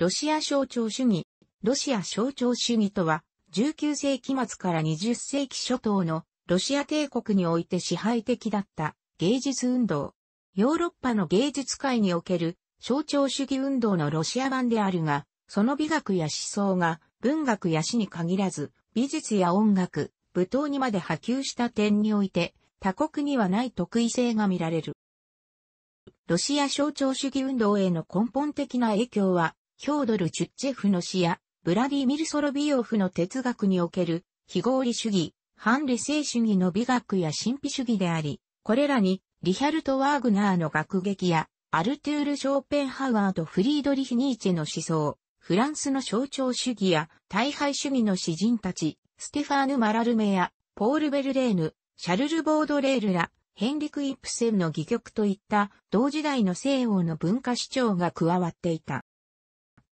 ロシア象徴主義。ロシア象徴主義とは、19世紀末から20世紀初頭のロシア帝国において支配的だった芸術運動。ヨーロッパの芸術界における象徴主義運動のロシア版であるが、その美学や思想が文学や詩に限らず、美術や音楽、舞踏にまで波及した点において、他国にはない特異性が見られる。ロシア象徴主義運動への根本的な影響は、ヒョードル・チュッチェフの詩や、ブラディミル・ソロビオフの哲学における、非合理主義、反理性主義の美学や神秘主義であり、これらに、リヒャルト・ワーグナーの学劇や、アルトゥール・ショーペンハワーとフリードリヒ・ニーチェの思想、フランスの象徴主義や、大敗主義の詩人たち、ステファーヌ・マラルメや、ポール・ベルレーヌ、シャルル・ボードレールら、ヘンリク・イプセンの戯曲といった同時代の西欧の文化主張が加わっていた。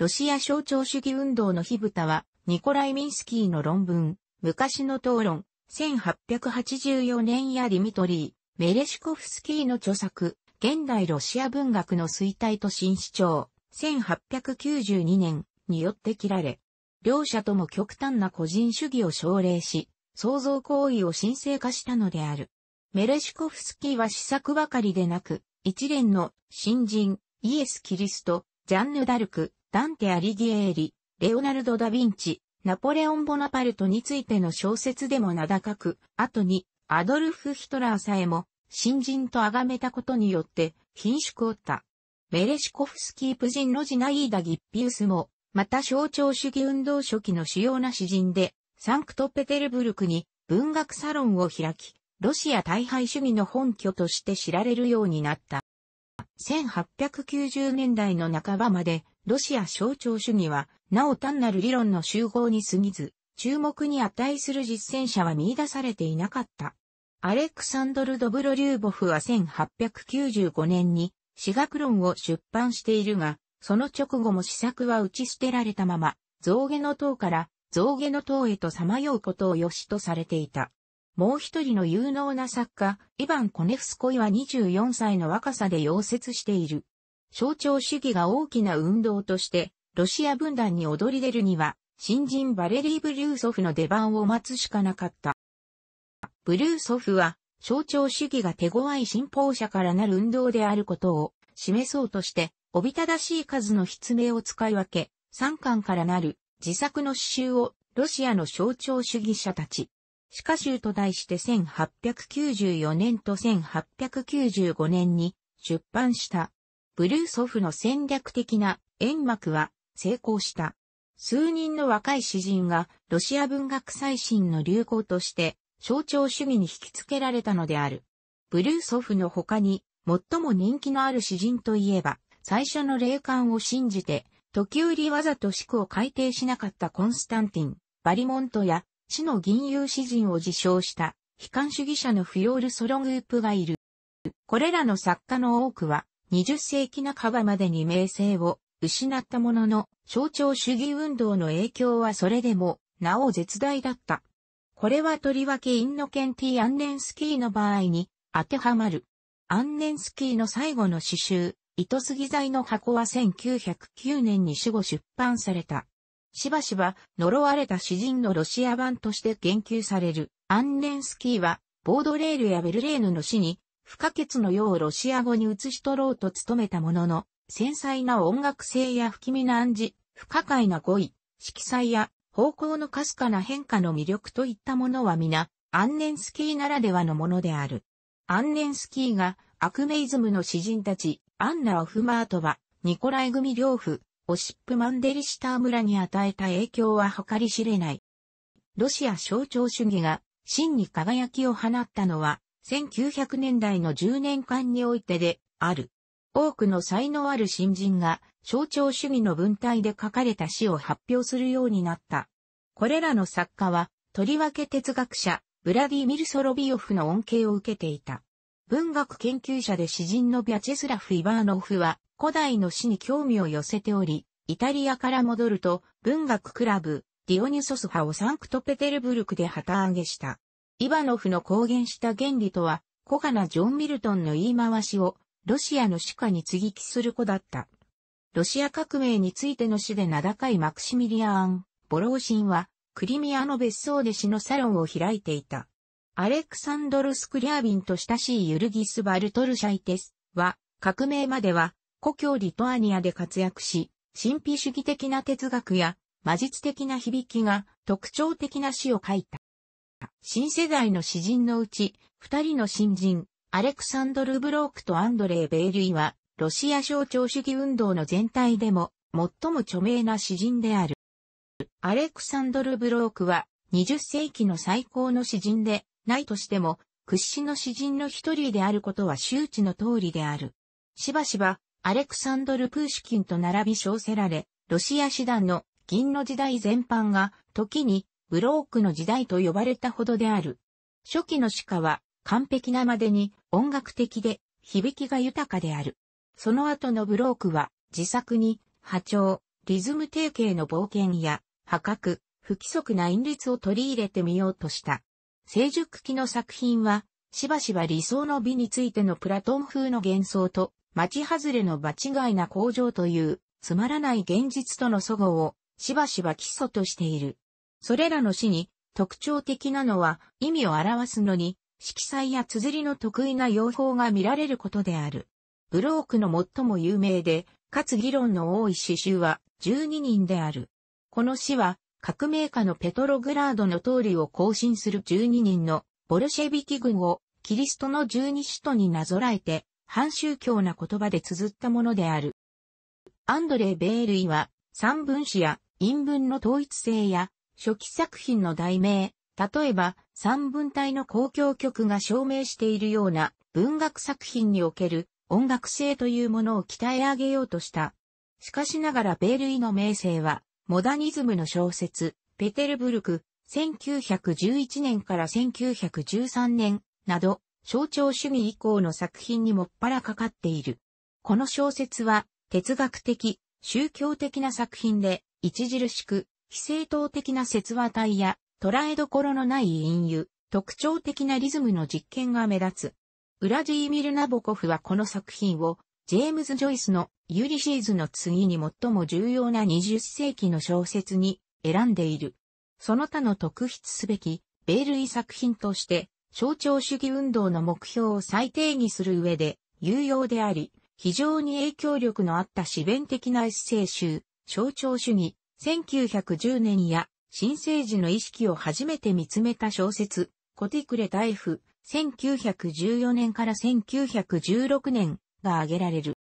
ロシア象徴主義運動の火蓋は、ニコライ・ミンスキーの論文、昔の討論、1884年やリミトリー、メレシコフスキーの著作、現代ロシア文学の衰退と新主張、1892年によって切られ、両者とも極端な個人主義を奨励し、創造行為を神聖化したのである。メレシコフスキーは試作ばかりでなく、一連の新人、イエス・キリスト、ジャンヌ・ダルク、ダンテ・アリギエーリ、レオナルド・ダ・ヴィンチ、ナポレオン・ボナパルトについての小説でも名高く、後にアドルフ・ヒトラーさえも、新人と崇めたことによって、顰蹙を負った。メレシコフスキープ人ロジナイーダ・ギッピウスも、また象徴主義運動初期の主要な詩人で、サンクトペテルブルクに文学サロンを開き、ロシア大敗主義の本拠として知られるようになった。1890年代の半ばまで、ロシア象徴主義は、なお単なる理論の集合に過ぎず、注目に値する実践者は見出されていなかった。アレクサンドル・ドブロリューボフは1895年に、私学論を出版しているが、その直後も試作は打ち捨てられたまま、象牙の塔から象牙の塔へとさまようことを良しとされていた。もう一人の有能な作家、イヴァン・コネフスコイは24歳の若さで溶接している。象徴主義が大きな運動として、ロシア分断に躍り出るには、新人バレリー・ブリューソフの出番を待つしかなかった。ブリューソフは、象徴主義が手強い信奉者からなる運動であることを示そうとして、おびただしい数の筆名を使い分け、三巻からなる自作の詩集をロシアの象徴主義者たち、歯科集と題して1894年と1895年に出版した。ブルーソフの戦略的な演幕は成功した。数人の若い詩人がロシア文学最新の流行として象徴主義に引き付けられたのである。ブルーソフの他に最も人気のある詩人といえば最初の霊感を信じて時折わざと思考を改定しなかったコンスタンティン、バリモントや死の銀融詩人を自称した、悲観主義者のフヨール・ソログープがいる。これらの作家の多くは、20世紀半ばまでに名声を失ったものの、象徴主義運動の影響はそれでも、なお絶大だった。これはとりわけインノケンティ・アンネンスキーの場合に当てはまる。アンネンスキーの最後の詩集、糸杉材の箱は1909年に死後出版された。しばしば呪われた詩人のロシア版として言及されるアンネンスキーは、ボードレールやベルレーヌの詩に、不可欠のようロシア語に移し取ろうと努めたものの、繊細な音楽性や不気味な暗示、不可解な語彙、色彩や方向のかすかな変化の魅力といったものは皆、アンネンスキーならではのものである。アンネンスキーが、アクメイズムの詩人たち、アンナ・オフマートバ、ニコライ・グミ・リョーフ、オシップ・マンデリシター村に与えた影響は計り知れない。ロシア象徴主義が真に輝きを放ったのは1900年代の10年間においてである。多くの才能ある新人が象徴主義の文体で書かれた詩を発表するようになった。これらの作家は、とりわけ哲学者、ブラディミル・ソロビオフの恩恵を受けていた。文学研究者で詩人のビャチェスラフ・イバーノフは古代の詩に興味を寄せており、イタリアから戻ると文学クラブ、ディオニュソス派をサンクトペテルブルクで旗揚げした。イバノフの公言した原理とは、小花なジョン・ミルトンの言い回しを、ロシアの詩家に接ぎ木する子だった。ロシア革命についての詩で名高いマクシミリアン・ボローシンは、クリミアの別荘で詩のサロンを開いていた。アレクサンドル・スクリアビンと親しいユルギス・バルトルシャイテスは、革命までは、故郷リトアニアで活躍し、神秘主義的な哲学や魔術的な響きが特徴的な詩を書いた。新世代の詩人のうち、二人の新人、アレクサンドル・ブロークとアンドレイ・ベイルイは、ロシア象徴主義運動の全体でも、最も著名な詩人である。アレクサンドル・ブロークは、20世紀の最高の詩人で、ないとしても、屈指の詩人の一人であることは周知の通りである。しばしば、アレクサンドル・プーシキンと並び称せられ、ロシア師団の銀の時代全般が、時に、ブロークの時代と呼ばれたほどである。初期の詩歌は、完璧なまでに音楽的で、響きが豊かである。その後のブロークは、自作に、波長、リズム定型の冒険や、破格、不規則な韻律を取り入れてみようとした。成熟期の作品は、しばしば理想の美についてのプラトン風の幻想と、町外れの場違いな工場という、つまらない現実との祖語を、しばしば基礎としている。それらの詩に、特徴的なのは、意味を表すのに、色彩や綴りの得意な用法が見られることである。ブロークの最も有名で、かつ議論の多い詩集は12人である。この詩は革命家のペトログラードの通りを行進する12人のボルシェビキ軍をキリストの十二使徒になぞらえて、反宗教な言葉で綴ったものである。アンドレ・ベールイは、三文詩や陰文の統一性や、初期作品の題名、例えば、三文体の公共曲が証明しているような文学作品における音楽性というものを鍛え上げようとした。しかしながらベールイの名声はモダニズムの小説、ペテルブルク、1911年から1913年など、象徴主義以降の作品にもっぱらかかっている。この小説は、哲学的、宗教的な作品で、著しく、非正当的な説話体や、捉えどころのない隠喩、特徴的なリズムの実験が目立つ。ウラジーミル・ナボコフはこの作品をジェームズ・ジョイスのユリシーズの次に最も重要な20世紀の小説に選んでいる。その他の特筆すべき、米類作品として、象徴主義運動の目標を再定義する上で、有用であり、非常に影響力のあった自弁的なエッセイ集、象徴主義、1910年や、新生児の意識を初めて見つめた小説、コティクレ・ダイフ、1914年から1916年、が挙げられる。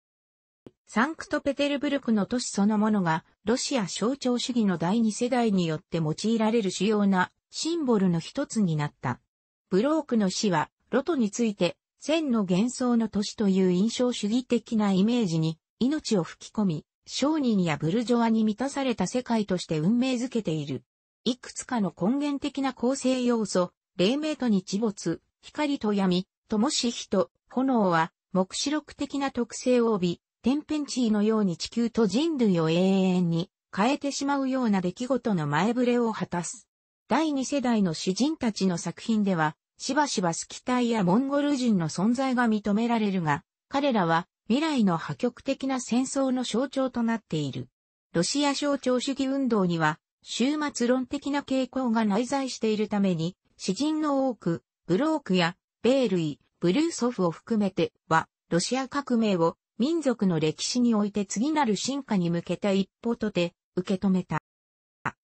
サンクトペテルブルクの都市そのものが、ロシア象徴主義の第二世代によって用いられる主要なシンボルの一つになった。ブロークの死は、ロトについて、千の幻想の都市という印象主義的なイメージに、命を吹き込み、商人やブルジョアに満たされた世界として運命づけている。いくつかの根源的な構成要素、黎明と日没、光と闇、灯し火と炎は目視録的な特性を帯び、天変地異のように地球と人類を永遠に変えてしまうような出来事の前触れを果たす。第二世代の詩人たちの作品では、しばしばスキタイやモンゴル人の存在が認められるが、彼らは未来の破局的な戦争の象徴となっている。ロシア象徴主義運動には、終末論的な傾向が内在しているために、詩人の多く、ブロークや、ベールイ、ブルーソフを含めては、ロシア革命を民族の歴史において次なる進化に向けた一歩とて受け止めた。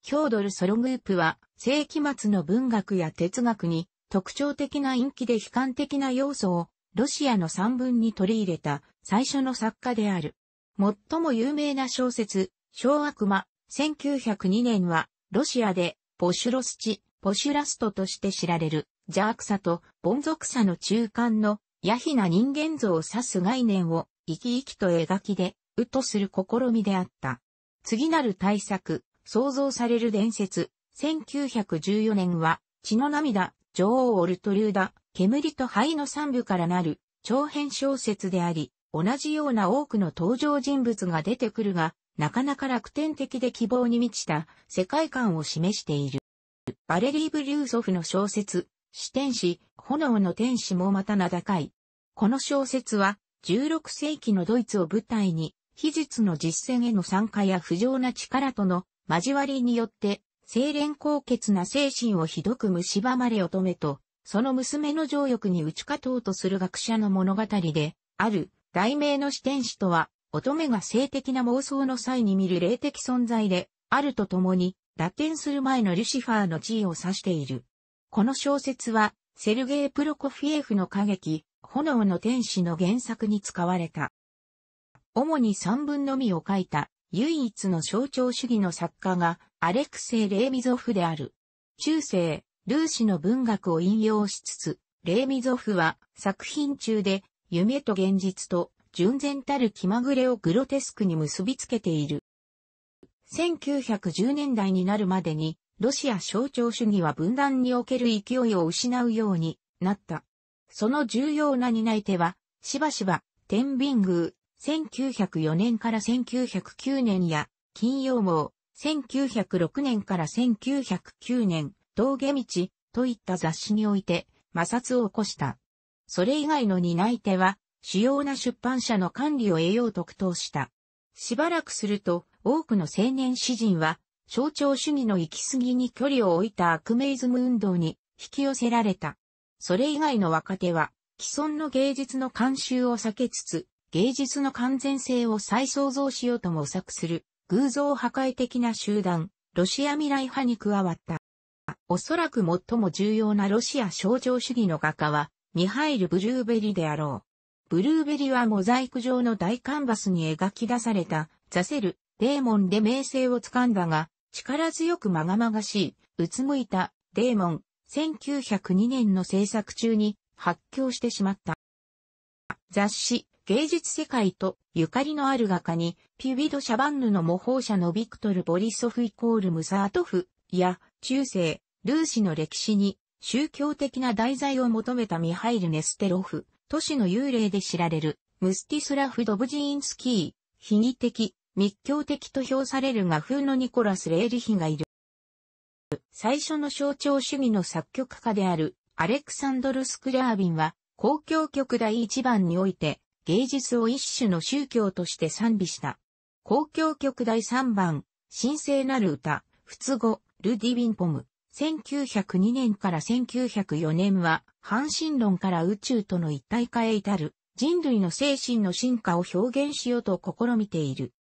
ヒョードル・ソログープは世紀末の文学や哲学に特徴的な陰気で悲観的な要素をロシアの三文に取り入れた最初の作家である。最も有名な小説、小悪魔、1902年はロシアでポシュロスチ、ポシュラストとして知られる。邪悪さと凡俗さの中間の、ヤヒな人間像を指す概念を、生き生きと描きで、うとする試みであった。次なる大作、創造される伝説、1914年は、血の涙、女王オルトリューダ、煙と灰の三部からなる、長編小説であり、同じような多くの登場人物が出てくるが、なかなか楽天的で希望に満ちた世界観を示している。バレリー・ブリューソフの小説、四天使、炎の天使もまた名高い。この小説は、16世紀のドイツを舞台に、秘術の実践への参加や不浄な力との交わりによって、精錬高潔な精神をひどく蝕まれ乙女と、その娘の情欲に打ち勝とうとする学者の物語で、ある、題名の視天使とは、乙女が性的な妄想の際に見る霊的存在で、あるとともに、打点する前のルシファーの地位を指している。この小説は、セルゲイ・プロコフィエフの歌劇、炎の天使の原作に使われた。主に三文のみを書いた、唯一の象徴主義の作家が、アレクセイ・レーミゾフである。中世、ルーシの文学を引用しつつ、レーミゾフは作品中で夢と現実と純然たる気まぐれをグロテスクに結びつけている。1910年代になるまでにロシア象徴主義は分断における勢いを失うようになった。その重要な担い手は、しばしば、天秤宮、1904年から1909年や、金曜網、1906年から1909年、峠道、といった雑誌において、摩擦を起こした。それ以外の担い手は、主要な出版社の管理を得よう特等した。しばらくすると、多くの青年詩人は、象徴主義の行き過ぎに距離を置いたアクメイズム運動に引き寄せられた。それ以外の若手は、既存の芸術の慣習を避けつつ、芸術の完全性を再創造しようと模索する、偶像破壊的な集団、ロシア未来派に加わった。おそらく最も重要なロシア象徴主義の画家は、ミハイル・ブルーベリであろう。ブルーベリはモザイク状の大カンバスに描き出された、ザセル、デーモンで名声をつかんだが、力強くまがまがしい、うつむいた、デーモン、1902年の制作中に発狂してしまった。雑誌、芸術世界とゆかりのある画家に、ピュビド・シャバンヌの模倣者のビクトル・ボリソフイコール・ムサートフや、中世、ルーシの歴史に、宗教的な題材を求めたミハイル・ネステロフ、都市の幽霊で知られる、ムスティスラフ・ドブジーンスキー、悲劇的、密教的と評される画風のニコラス・レーリヒがいる。最初の象徴主義の作曲家であるアレクサンドル・スクラービンは公共曲第一番において芸術を一種の宗教として賛美した。公共曲第3番、神聖なる歌、仏語、ルディィンポム。1902年から1904年は、半神論から宇宙との一体化へ至る、人類の精神の進化を表現しようと試みている。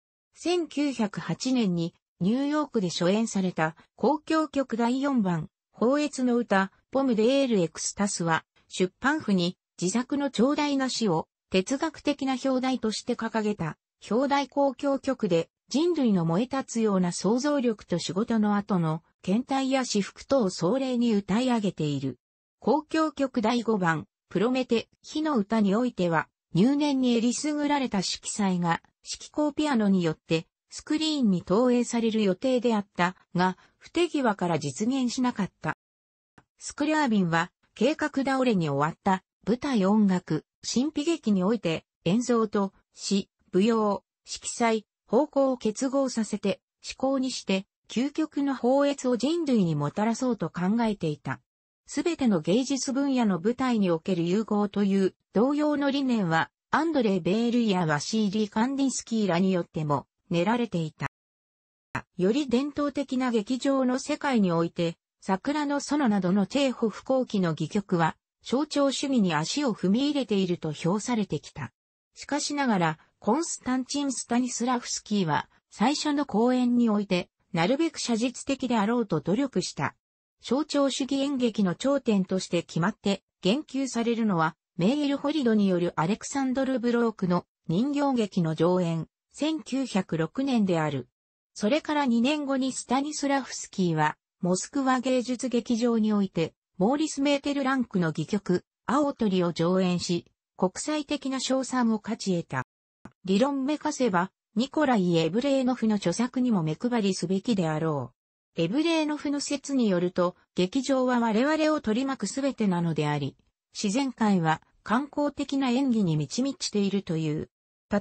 1908年にニューヨークで初演された公共曲第4番、放越の歌、ポムデエールエクスタスは、出版府に自作の長大な詩を哲学的な表題として掲げた、表題公共曲で人類の燃え立つような想像力と仕事の後の検体や私服等を壮麗に歌い上げている。公共曲第5番、プロメテ、火の歌においては、入念にえりすぐられた色彩が、色光ピアノによって、スクリーンに投影される予定であったが、不手際から実現しなかった。スクリアービンは、計画倒れに終わった舞台音楽、神秘劇において、演奏と詩、舞踊、色彩、方向を結合させて、思考にして、究極の放越を人類にもたらそうと考えていた。すべての芸術分野の舞台における融合という同様の理念は、アンドレ・ベールやワシーリー・カンディンスキーらによっても練られていた。より伝統的な劇場の世界において、桜の園などのチェーホフ期の戯曲は、象徴主義に足を踏み入れていると評されてきた。しかしながら、コンスタンチン・スタニスラフスキーは、最初の公演において、なるべく写実的であろうと努力した。象徴主義演劇の頂点として決まって言及されるのは、メイエル・ホリドによるアレクサンドル・ブロークの人形劇の上演、1906年である。それから2年後にスタニスラフスキーは、モスクワ芸術劇場において、モーリス・メーテル・ランクの戯曲、青鳥を上演し、国際的な賞賛を勝ち得た。理論めかせば、ニコライ・エブレーノフの著作にも目配りすべきであろう。エブレーノフの説によると、劇場は我々を取り巻くすべてなのであり、自然界は観光的な演技に満ち満ちているという。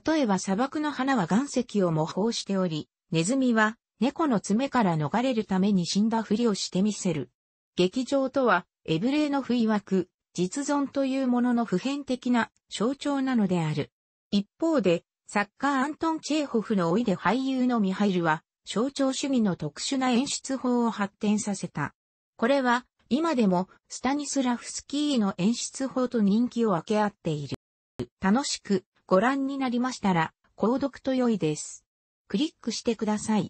例えば砂漠の花は岩石を模倣しており、ネズミは猫の爪から逃れるために死んだふりをしてみせる。劇場とは、エブレーノフ曰く、実存というものの普遍的な象徴なのである。一方で、作家アントン・チェーホフのおいで俳優のミハイルは、象徴主義の特殊な演出法を発展させた。これは、今でも、スタニスラフスキーの演出法と人気を分け合っている。楽しくご覧になりましたら、購読と良いです。クリックしてください。